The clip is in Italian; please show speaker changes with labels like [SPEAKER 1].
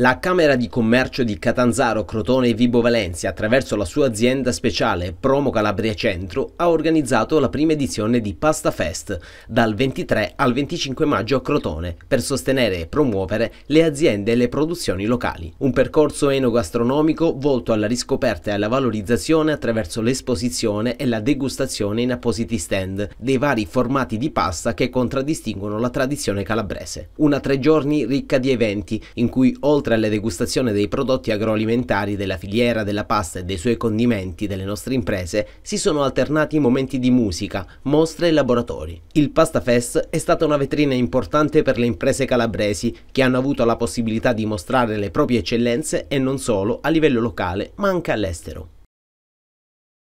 [SPEAKER 1] La Camera di Commercio di Catanzaro, Crotone e Vibo Valencia, attraverso la sua azienda speciale Promo Calabria Centro, ha organizzato la prima edizione di Pasta Fest dal 23 al 25 maggio a Crotone per sostenere e promuovere le aziende e le produzioni locali. Un percorso enogastronomico volto alla riscoperta e alla valorizzazione attraverso l'esposizione e la degustazione in appositi stand dei vari formati di pasta che contraddistinguono la tradizione calabrese. Una tre giorni ricca di eventi in cui oltre oltre alla degustazione dei prodotti agroalimentari della filiera, della pasta e dei suoi condimenti delle nostre imprese, si sono alternati momenti di musica, mostre e laboratori. Il Pasta Fest è stata una vetrina importante per le imprese calabresi che hanno avuto la possibilità di mostrare le proprie eccellenze e non solo a livello locale ma anche all'estero.